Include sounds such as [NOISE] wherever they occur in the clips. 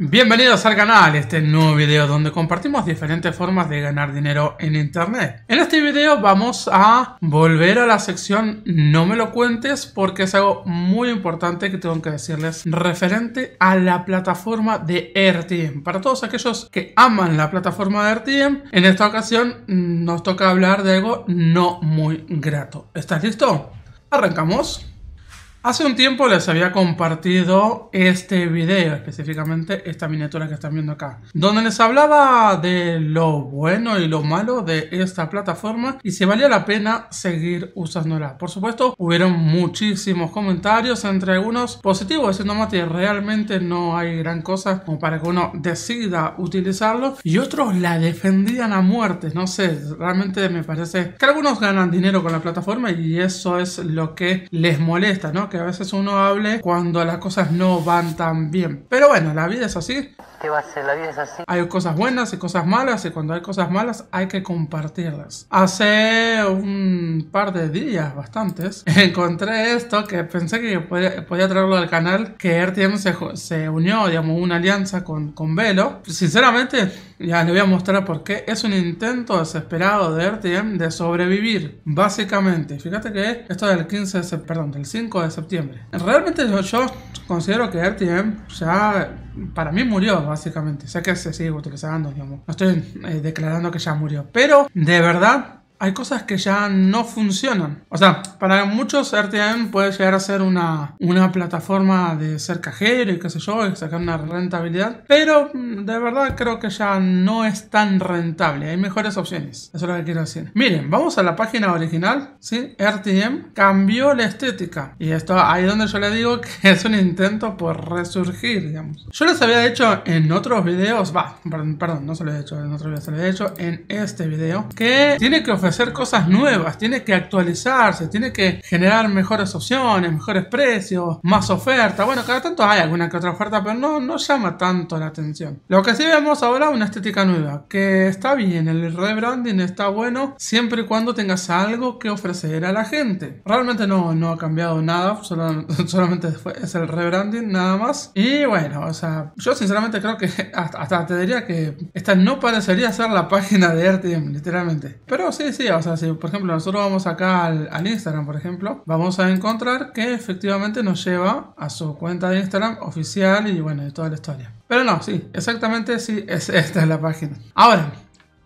Bienvenidos al canal, este nuevo video donde compartimos diferentes formas de ganar dinero en internet. En este video vamos a volver a la sección no me lo cuentes porque es algo muy importante que tengo que decirles referente a la plataforma de RTM. Para todos aquellos que aman la plataforma de RTM, en esta ocasión nos toca hablar de algo no muy grato. ¿Estás listo? Arrancamos. Hace un tiempo les había compartido este video, específicamente esta miniatura que están viendo acá, donde les hablaba de lo bueno y lo malo de esta plataforma y si valía la pena seguir usándola. Por supuesto, hubieron muchísimos comentarios, entre algunos positivos, diciendo que realmente no hay gran cosa como para que uno decida utilizarlo y otros la defendían a muerte, no sé, realmente me parece que algunos ganan dinero con la plataforma y eso es lo que les molesta, ¿no? Que a veces uno hable cuando las cosas no van tan bien. Pero bueno, la vida es así. va La vida es así. Hay cosas buenas y cosas malas y cuando hay cosas malas hay que compartirlas. Hace un par de días, bastantes, [LAUGHS] encontré esto que pensé que podía, traerlo al canal, que RTM se, se unió, digamos, una alianza con, con Velo. Sinceramente ya les voy a mostrar por qué. Es un intento desesperado de RTM de sobrevivir, básicamente. Fíjate que esto del 15 perdón, del 5 de septiembre. Realmente yo, considero que RTM ya para mí murió, básicamente. Sé que se sigue utilizando, digamos. No estoy eh, declarando que ya murió. Pero, de verdad, hay cosas que ya no funcionan. O sea, para muchos RTM puede llegar a ser una, una plataforma de ser cajero y qué sé yo, y sacar una rentabilidad. Pero mm, de verdad creo que ya no es tan rentable. Hay mejores opciones. Eso es lo que quiero decir. Miren, vamos a la página original. ¿sí? RTM cambió la estética. Y esto ahí donde yo le digo que [LAUGHS] es un intento por resurgir, digamos. Yo les había hecho en otros videos, va, perdón, no se lo he hecho, en otros videos se lo he hecho, en este video, que tiene que ofrecer hacer cosas nuevas, tiene que actualizarse, tiene que generar mejores opciones, mejores precios, más oferta. Bueno, cada tanto hay alguna que otra oferta, pero no, no llama tanto la atención. Lo que sí vemos ahora es una estética nueva, que está bien, el rebranding está bueno siempre y cuando tengas algo que ofrecer a la gente. Realmente no, no ha cambiado nada, solo, [LAUGHS] solamente es el rebranding nada más. Y bueno, o sea, yo sinceramente creo que [LAUGHS] hasta, hasta te diría que esta no parecería ser la página de RTM, literalmente. Pero sí, o sea, si por ejemplo nosotros vamos acá al, Instagram, por ejemplo, vamos a encontrar que efectivamente nos lleva a su cuenta de Instagram oficial y bueno, de toda la historia. Pero no, sí, exactamente sí, es, [LAUGHS] esta es la página. Ahora,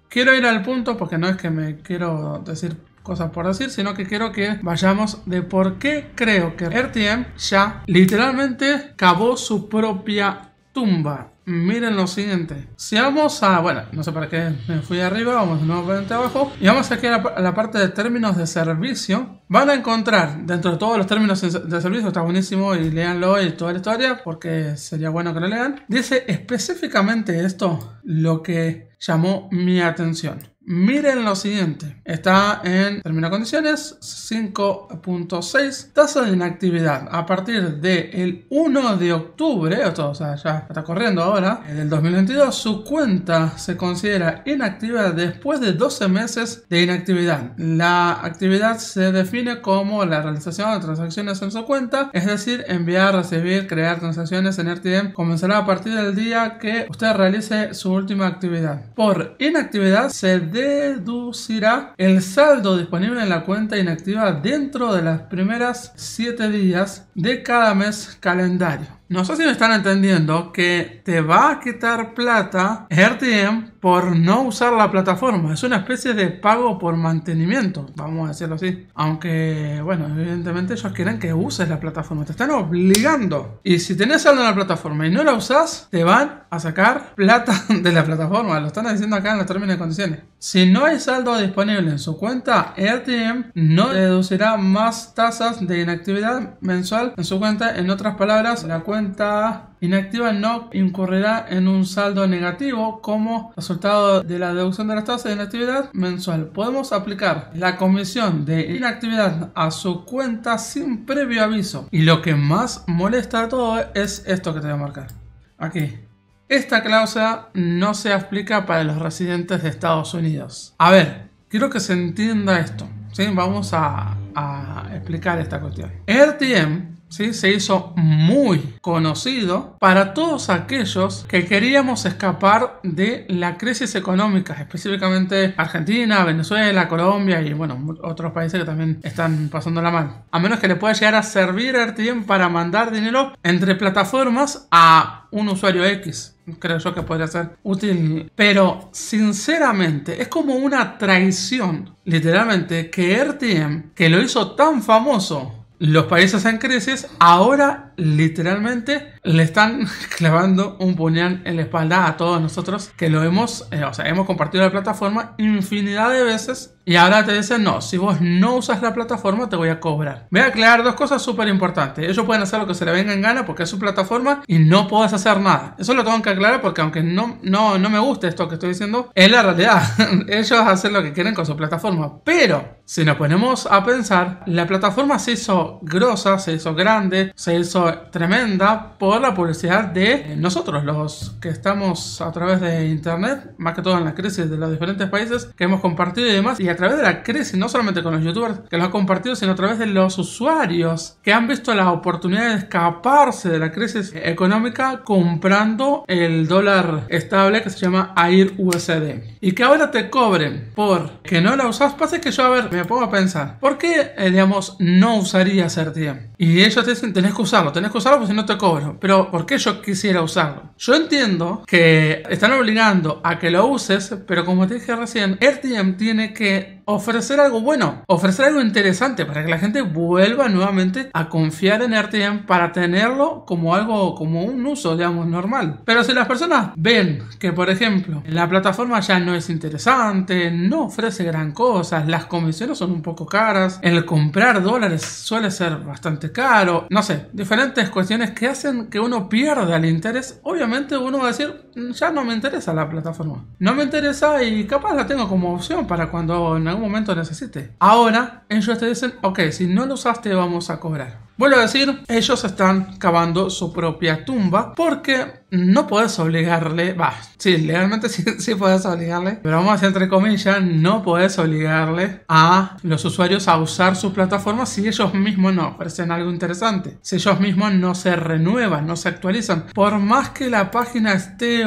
quiero ir al punto porque no es que me quiero decir cosas por decir, sino que quiero que vayamos de por qué creo que RTM ya literalmente cavó su propia tumba miren lo siguiente. Si vamos a, bueno, no sé para qué me fui arriba, vamos de nuevo abajo. Y vamos aquí a la, a la, parte de términos de servicio. Van a encontrar dentro de todos los términos de servicio, está buenísimo y leanlo y toda la historia porque sería bueno que lo lean. Dice específicamente esto lo que llamó mi atención. Miren lo siguiente, está en de condiciones 5.6, tasa de inactividad a partir del El 1 de octubre, o sea, ya está corriendo ahora, En el 2022, su cuenta se considera inactiva después de 12 meses de inactividad. La actividad se define como la realización de transacciones en su cuenta, es decir, enviar, recibir, crear transacciones en RTM comenzará a partir del día que usted realice su última actividad. Por inactividad se deducirá el saldo disponible en la cuenta inactiva dentro de las primeras 7 días de cada mes calendario. No sé si me están entendiendo que te va a quitar plata RTM por no usar la plataforma. Es una especie de pago por mantenimiento, vamos a decirlo así. Aunque, bueno, evidentemente ellos quieren que uses la plataforma, te están obligando. Y si tenés saldo en la plataforma y no la usás, te van a sacar plata [LAUGHS] de la plataforma. Lo están diciendo acá en los términos y condiciones. Si no hay saldo disponible en su cuenta, RTM no deducirá más tasas de inactividad mensual en su cuenta. En otras palabras, la cuenta inactiva no incurrirá en un saldo negativo como resultado de la deducción de las tasas de inactividad mensual. Podemos aplicar la comisión de inactividad a su cuenta sin previo aviso. Y lo que más molesta de todo es esto que te voy a marcar. Aquí. Esta cláusula no se aplica para los residentes de Estados Unidos. A ver, quiero que se entienda esto. ¿sí? Vamos a, a explicar esta cuestión. RTM se hizo muy conocido para todos aquellos que queríamos escapar de la crisis económica, específicamente Argentina, Venezuela, Colombia y bueno, otros países que también están pasando la mano. A menos que le pueda llegar a servir a RTM para mandar dinero entre plataformas a un usuario X creo yo que podría ser útil. Pero sinceramente es como una traición, literalmente, que RTM, que lo hizo tan famoso los países en crisis ahora literalmente le están [LAUGHS] clavando un puñal en la espalda a todos nosotros que lo hemos, eh, o sea, hemos compartido la plataforma infinidad de veces y ahora te dicen, no, si vos no usas la plataforma te voy a cobrar. Voy a aclarar dos cosas súper importantes. Ellos pueden hacer lo que se les venga en gana porque es su plataforma y no puedes hacer nada. Eso lo tengo que aclarar porque aunque no, no, no me guste esto que estoy diciendo, es la realidad. [LAUGHS] Ellos hacen lo que quieren con su plataforma. Pero si nos ponemos a pensar, la plataforma se hizo grosa, se hizo grande, se hizo tremenda por la publicidad de eh, nosotros, los que estamos a través de Internet, más que todo en la crisis de los diferentes países que hemos compartido y demás. Y a través de la crisis, no solamente con los youtubers que los ha compartido, sino a través de los usuarios que han visto la oportunidad de escaparse de la crisis económica comprando el dólar estable que se llama AIR USD. Y que ahora te cobren por que no la usas, pasa que yo a ver, me pongo a pensar, ¿por qué, eh, digamos, no usaría CERTIEM? Y ellos te dicen, tenés que usarlo, tenés que usarlo porque si no te cobro. Pero, ¿por qué yo quisiera usarlo? Yo entiendo que están obligando a que lo uses, pero como te dije recién, RTM tiene que it ofrecer algo bueno, ofrecer algo interesante para que la gente vuelva nuevamente a confiar en RTM para tenerlo como algo, como un uso, digamos, normal. Pero si las personas ven que, por ejemplo, la plataforma ya no es interesante, no ofrece gran cosa, las comisiones son un poco caras, el comprar dólares suele ser bastante caro, no sé, diferentes cuestiones que hacen que uno pierda el interés, obviamente uno va a decir, mm, ya no me interesa la plataforma, no me interesa y capaz la tengo como opción para cuando en algún momento necesite. Ahora, ellos te dicen, ok, si no lo usaste vamos a cobrar. Vuelvo a decir, ellos están cavando su propia tumba porque no puedes obligarle, va, sí, legalmente [LAUGHS] sí, sí puedes obligarle, pero vamos a decir entre comillas, no puedes obligarle a los usuarios a usar su plataforma si ellos mismos no ofrecen algo interesante, si ellos mismos no se renuevan, no se actualizan, por más que la página esté,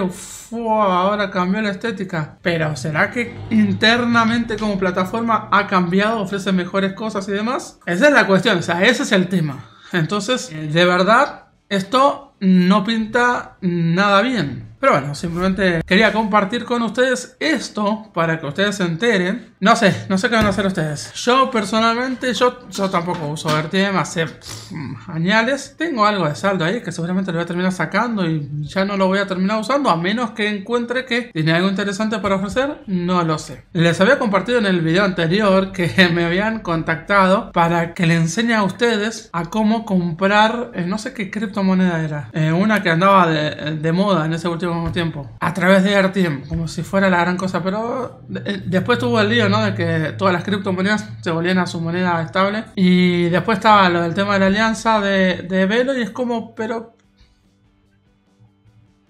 ahora cambió la estética, pero ¿será que internamente como plataforma ha cambiado, ofrece mejores cosas y demás? Esa es la cuestión, o sea, ese es el tema. Entonces, de verdad, esto no pinta nada bien. Pero bueno, simplemente quería compartir con ustedes esto para que ustedes se enteren. No sé, no sé qué van a hacer ustedes. Yo personalmente, yo, yo tampoco uso RTM hace mm, años. Tengo algo de saldo ahí que seguramente lo voy a terminar sacando y ya no lo voy a terminar usando a menos que encuentre que tiene algo interesante para ofrecer. No lo sé. Les había compartido en el video anterior que [LAUGHS] me habían contactado para que le enseñe a ustedes a cómo comprar, eh, no sé qué criptomoneda era, eh, una que andaba de, de moda en ese último tiempo, a través de tiempo como si fuera la gran cosa. Pero eh, después tuvo el lío, ¿no? De que todas las criptomonedas se volvían a su moneda estable. Y después estaba lo del tema de la alianza de, Velo y es como, pero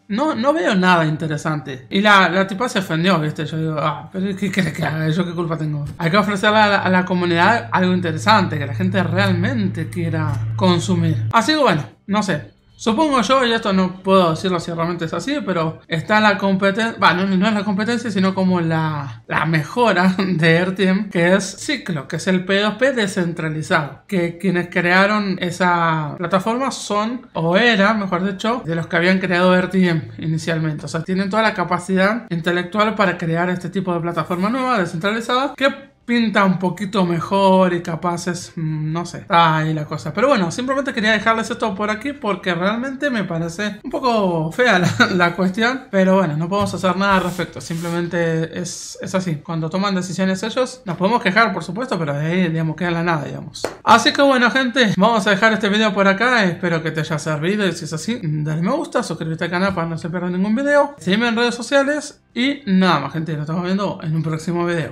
no, no veo nada interesante. Y la, tipa se ofendió, ¿viste? Yo digo, ah, pero ¿qué crees que ¿Yo qué culpa tengo? Hay que ofrecerle a la, a la, comunidad algo interesante, que la gente realmente quiera consumir. Así que bueno, no sé. Supongo yo, y esto no puedo decirlo si realmente es así, pero está la competencia, bueno, no es la competencia, sino como la, mejora [LAUGHS] de RTM que es Ciclo, que es el P2P descentralizado, que quienes crearon esa plataforma son, o era, mejor dicho, de los que habían creado RTM inicialmente. O sea, tienen toda la capacidad intelectual para crear este tipo de plataforma nueva, descentralizada, que pinta un poquito mejor y capaz es, mm, no sé, ahí la cosa. Pero bueno, simplemente quería dejarles esto por aquí porque realmente me parece un poco fea la, [LAUGHS] la cuestión. Pero bueno, no podemos hacer nada al respecto. Simplemente es, es, así. Cuando toman decisiones ellos, nos podemos quejar, por supuesto, pero de ahí, digamos, queda la nada, digamos. Así que bueno, gente, vamos a dejar este video por acá. Espero que te haya servido y si es así, dale me gusta, suscríbete al canal para no se pierda ningún video. Sígueme en redes sociales y nada más, gente. Nos estamos viendo en un próximo video.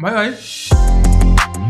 Bye bye.